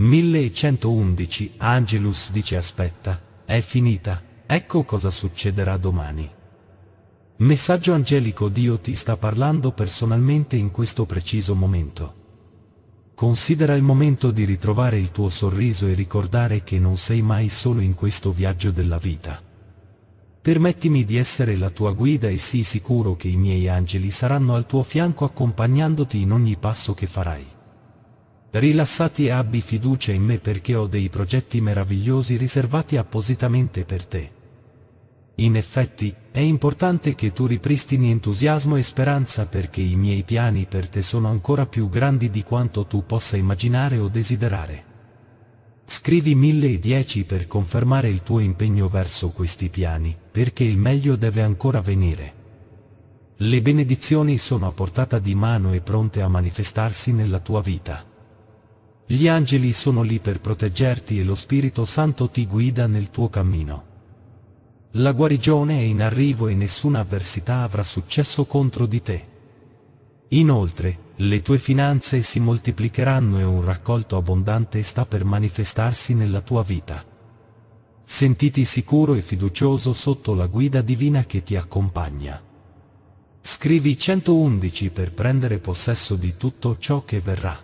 1111 Angelus dice aspetta, è finita, ecco cosa succederà domani. Messaggio angelico Dio ti sta parlando personalmente in questo preciso momento. Considera il momento di ritrovare il tuo sorriso e ricordare che non sei mai solo in questo viaggio della vita. Permettimi di essere la tua guida e sii sicuro che i miei angeli saranno al tuo fianco accompagnandoti in ogni passo che farai rilassati e abbi fiducia in me perché ho dei progetti meravigliosi riservati appositamente per te. In effetti, è importante che tu ripristini entusiasmo e speranza perché i miei piani per te sono ancora più grandi di quanto tu possa immaginare o desiderare. Scrivi 1010 per confermare il tuo impegno verso questi piani, perché il meglio deve ancora venire. Le benedizioni sono a portata di mano e pronte a manifestarsi nella tua vita. Gli angeli sono lì per proteggerti e lo Spirito Santo ti guida nel tuo cammino. La guarigione è in arrivo e nessuna avversità avrà successo contro di te. Inoltre, le tue finanze si moltiplicheranno e un raccolto abbondante sta per manifestarsi nella tua vita. Sentiti sicuro e fiducioso sotto la guida divina che ti accompagna. Scrivi 111 per prendere possesso di tutto ciò che verrà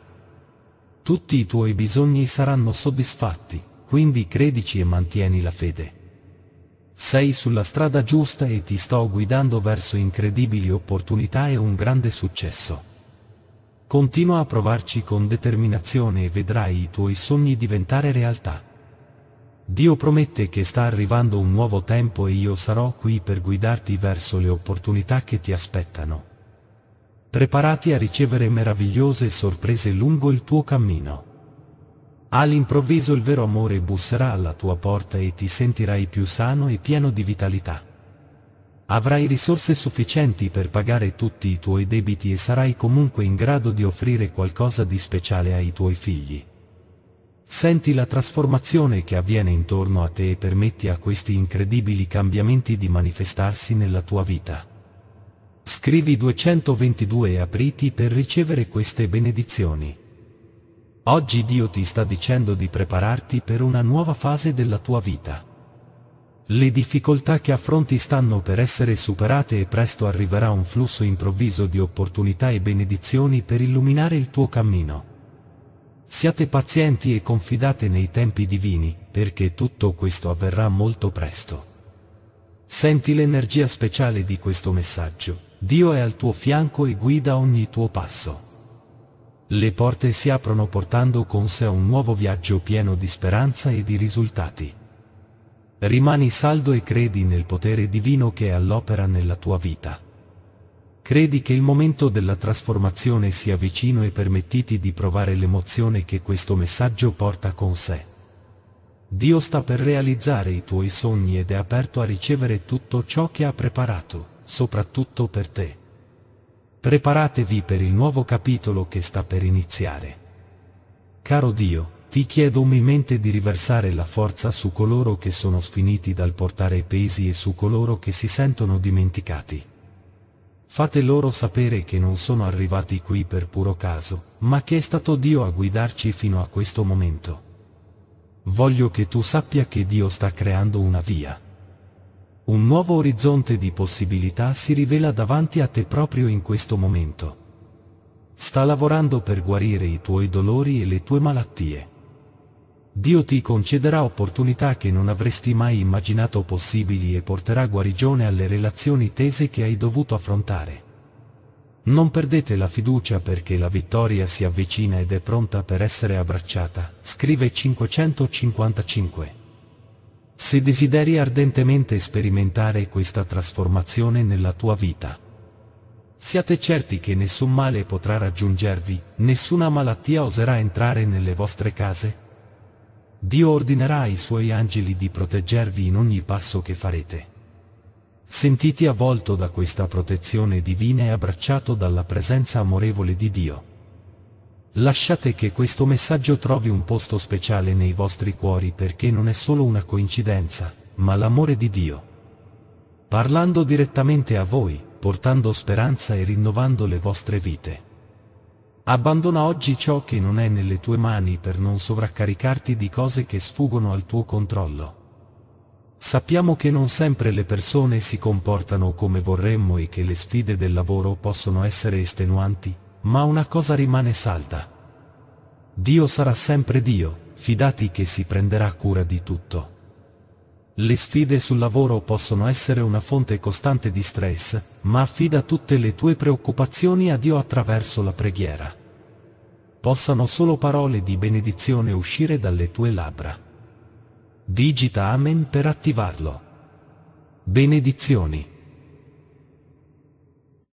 tutti i tuoi bisogni saranno soddisfatti, quindi credici e mantieni la fede. Sei sulla strada giusta e ti sto guidando verso incredibili opportunità e un grande successo. Continua a provarci con determinazione e vedrai i tuoi sogni diventare realtà. Dio promette che sta arrivando un nuovo tempo e io sarò qui per guidarti verso le opportunità che ti aspettano preparati a ricevere meravigliose sorprese lungo il tuo cammino. All'improvviso il vero amore busserà alla tua porta e ti sentirai più sano e pieno di vitalità. Avrai risorse sufficienti per pagare tutti i tuoi debiti e sarai comunque in grado di offrire qualcosa di speciale ai tuoi figli. Senti la trasformazione che avviene intorno a te e permetti a questi incredibili cambiamenti di manifestarsi nella tua vita. Scrivi 222 e apriti per ricevere queste benedizioni. Oggi Dio ti sta dicendo di prepararti per una nuova fase della tua vita. Le difficoltà che affronti stanno per essere superate e presto arriverà un flusso improvviso di opportunità e benedizioni per illuminare il tuo cammino. Siate pazienti e confidate nei tempi divini, perché tutto questo avverrà molto presto. Senti l'energia speciale di questo messaggio Dio è al tuo fianco e guida ogni tuo passo. Le porte si aprono portando con sé un nuovo viaggio pieno di speranza e di risultati. Rimani saldo e credi nel potere divino che è all'opera nella tua vita. Credi che il momento della trasformazione sia vicino e permettiti di provare l'emozione che questo messaggio porta con sé. Dio sta per realizzare i tuoi sogni ed è aperto a ricevere tutto ciò che ha preparato soprattutto per te. Preparatevi per il nuovo capitolo che sta per iniziare. Caro Dio, ti chiedo umilmente di riversare la forza su coloro che sono sfiniti dal portare pesi e su coloro che si sentono dimenticati. Fate loro sapere che non sono arrivati qui per puro caso, ma che è stato Dio a guidarci fino a questo momento. Voglio che tu sappia che Dio sta creando una via un nuovo orizzonte di possibilità si rivela davanti a te proprio in questo momento. Sta lavorando per guarire i tuoi dolori e le tue malattie. Dio ti concederà opportunità che non avresti mai immaginato possibili e porterà guarigione alle relazioni tese che hai dovuto affrontare. Non perdete la fiducia perché la vittoria si avvicina ed è pronta per essere abbracciata, scrive 555 se desideri ardentemente sperimentare questa trasformazione nella tua vita. Siate certi che nessun male potrà raggiungervi, nessuna malattia oserà entrare nelle vostre case. Dio ordinerà ai suoi angeli di proteggervi in ogni passo che farete. Sentiti avvolto da questa protezione divina e abbracciato dalla presenza amorevole di Dio. Lasciate che questo messaggio trovi un posto speciale nei vostri cuori perché non è solo una coincidenza, ma l'amore di Dio. Parlando direttamente a voi, portando speranza e rinnovando le vostre vite. Abbandona oggi ciò che non è nelle tue mani per non sovraccaricarti di cose che sfuggono al tuo controllo. Sappiamo che non sempre le persone si comportano come vorremmo e che le sfide del lavoro possono essere estenuanti, ma una cosa rimane salda. Dio sarà sempre Dio, fidati che si prenderà cura di tutto. Le sfide sul lavoro possono essere una fonte costante di stress, ma affida tutte le tue preoccupazioni a Dio attraverso la preghiera. Possano solo parole di benedizione uscire dalle tue labbra. Digita Amen per attivarlo. Benedizioni.